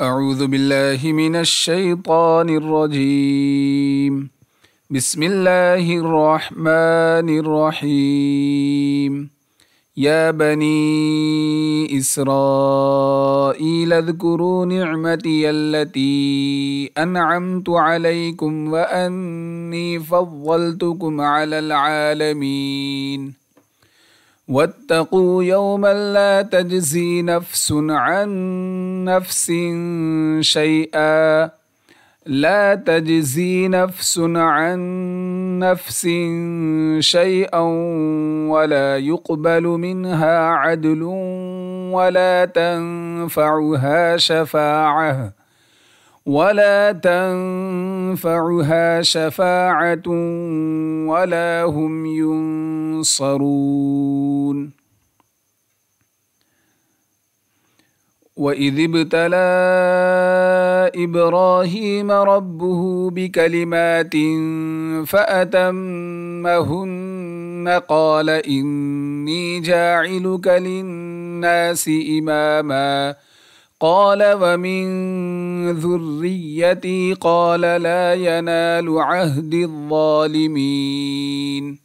أعوذ بالله من الشيطان الرجيم بسم الله الرحمن الرحيم يا بني إسرائيل اذكروا نعمتي التي أنعمت عليكم وأني فضلتكم على العالمين واتقوا يوما لا تجزي نفس عن نفس شيئا لا تجزي نفس عن نفس شيئا ولا يقبل منها عدل ولا تنفعها شفاعه ولا تنفعها شفاعه ولا هم ينصرون واذ ابتلى ابراهيم ربه بكلمات فاتمهن قال اني جاعلك للناس اماما قال ومن ذريتي قال لا ينال عهد الظالمين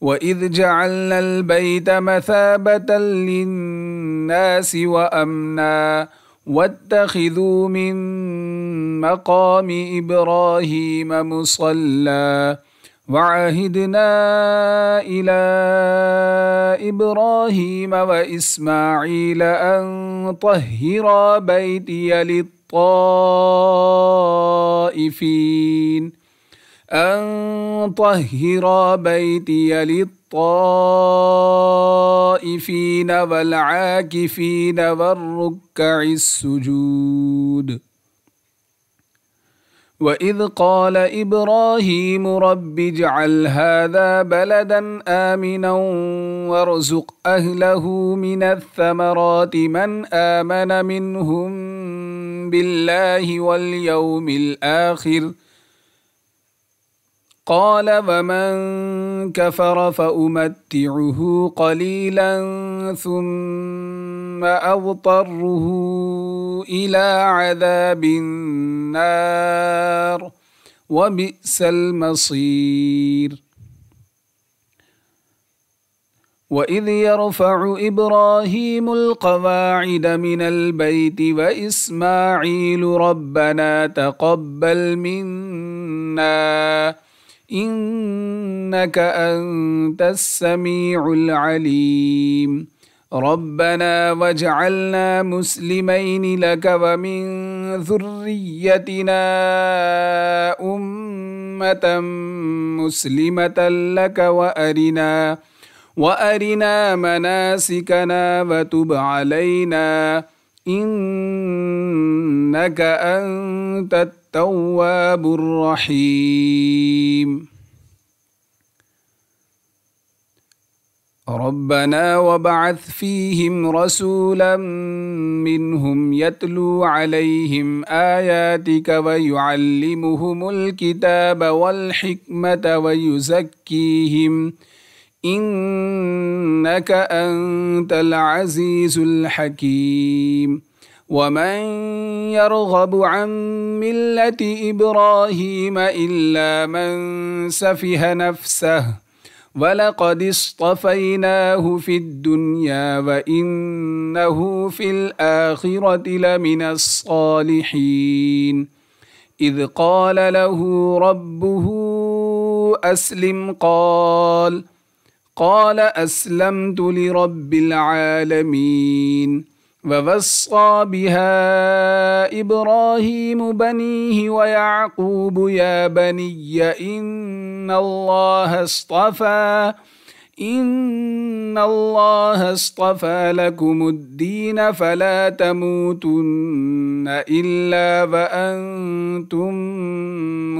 واذ جعلنا البيت مثابه للناس وامنا واتخذوا من مقام ابراهيم مصلى وعهدنا الى ابراهيم واسماعيل ان طهرا بيتي للطائفين ان طهرا بيتي للطائفين والعاكفين والركع السجود وإذ قال إبراهيم رب اجعل هذا بلدا آمنا وارزق أهله من الثمرات من آمن منهم بالله واليوم الآخر قال ومن كفر فأمتعه قليلا ثم ثم أضطره إلى عذاب النار وبئس المصير وإذ يرفع إبراهيم القواعد من البيت وإسماعيل ربنا تقبل منا إنك أنت السميع العليم ربنا واجعلنا مسلمين لك ومن ذريتنا أمة مسلمة لك وأرنا وأرنا مناسكنا وتب علينا إنك أنت التواب الرحيم ربنا وبعث فيهم رسولا منهم يتلو عليهم اياتك ويعلمهم الكتاب والحكمه ويزكيهم انك انت العزيز الحكيم ومن يرغب عن مله ابراهيم الا من سفه نفسه ولقد اصطفيناه في الدنيا وانه في الاخره لمن الصالحين اذ قال له ربه اسلم قال قال اسلمت لرب العالمين ووصى بها ابراهيم بنيه ويعقوب يا بني ان إِنَّ اللَّهَ اصْطَفَى إِنَّ اللَّهَ اصْطَفَى لَكُمُ الدِّينَ فَلَا تَمُوتُنَّ إِلَّا وَأَنْتُمْ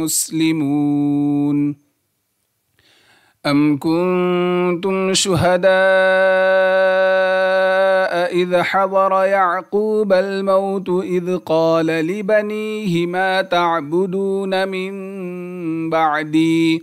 مُسْلِمُونَ أَمْ كُنْتُمْ شُهَدَاءَ إِذْ حَضَرَ يَعْقُوبَ الْمَوْتُ إِذْ قَالَ لِبَنِيهِ مَا تَعْبُدُونَ مِنْ بَعْدِي ۖ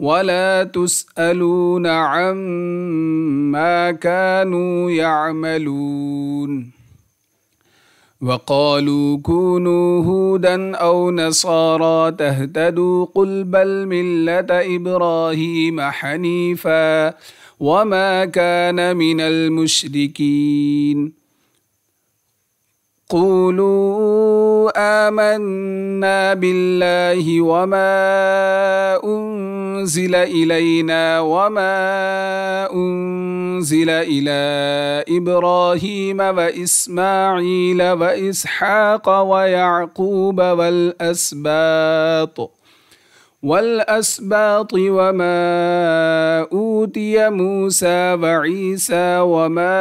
ولا تسالون عما كانوا يعملون وقالوا كونوا هودا او نصارى تهتدوا قل بل مله ابراهيم حنيفا وما كان من المشركين قولوا امنا بالله وما أن أنزل إلينا وما أنزل إلى إبراهيم وإسماعيل وإسحاق ويعقوب والأسباط والأسباط وما أوتي موسى وعيسى وما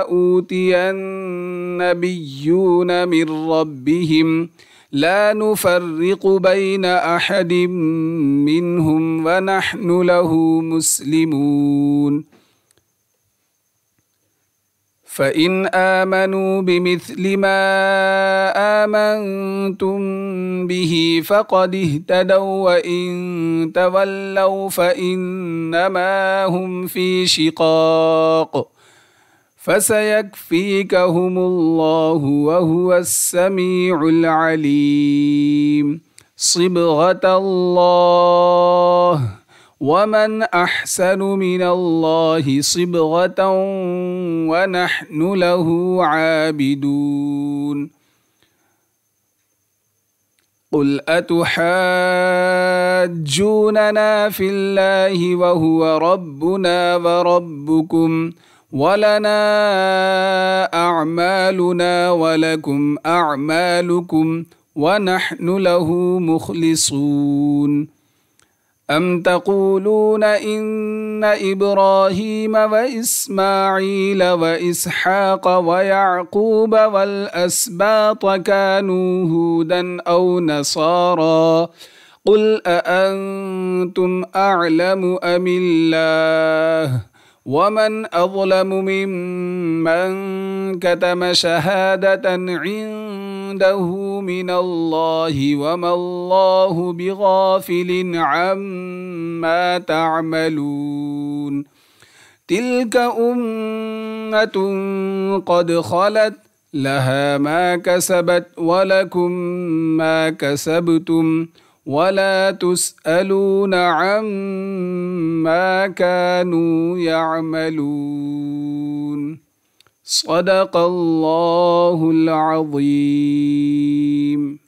أوتي النبيون من ربهم ۖ لا نفرق بين احد منهم ونحن له مسلمون فان امنوا بمثل ما امنتم به فقد اهتدوا وان تولوا فانما هم في شقاق فسيكفيكهم الله وهو السميع العليم صبغه الله ومن احسن من الله صبغه ونحن له عابدون قل أتحاجوننا في الله وهو ربنا وربكم ۖ ولنا اعمالنا ولكم اعمالكم ونحن له مخلصون ام تقولون ان ابراهيم واسماعيل واسحاق ويعقوب والاسباط كانوا هودا او نصارا قل اانتم اعلم ام الله ومن اظلم ممن كتم شهاده عنده من الله وما الله بغافل عما تعملون تلك امه قد خلت لها ما كسبت ولكم ما كسبتم ولا تسالون عما كانوا يعملون صدق الله العظيم